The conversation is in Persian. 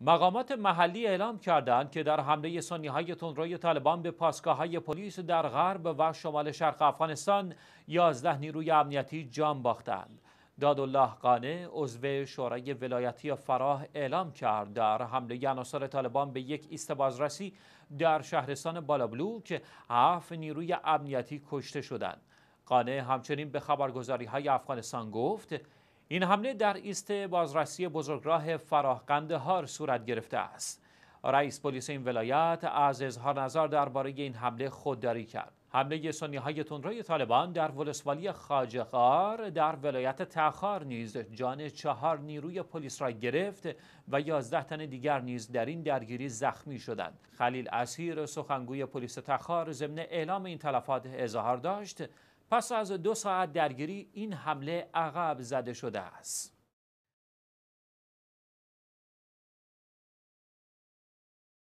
مقامات محلی اعلام کردند که در حمله سنی های تندروی طالبان به پاسگاه های پلیس در غرب و شمال شرق افغانستان 11 نیروی امنیتی جان باختند. دادالله قانه عضو شورای ولایتی فراه اعلام کرد در حمله عناصر طالبان به یک ایست بازرسی در شهرستان بالابلو که هفت نیروی امنیتی کشته شدند. قانه همچنین به خبرگزاری های افغانستان گفت این حمله در ایست بازرسی بزرگراه فراه قندهار صورت گرفته است. رئیس پلیس این ولایت از اظهار نظر درباره این حمله خودداری کرد. حمله سنی های تندروی طالبان در ولسوالی خاجقار در ولایت تخار نیز جان چهار نیروی پلیس را گرفت و یازده تن دیگر نیز در این درگیری زخمی شدند خلیل اسیر سخنگوی پلیس تخار ضمن اعلام این تلفات اظهار داشت پس از دو ساعت درگیری این حمله عقب زده شده است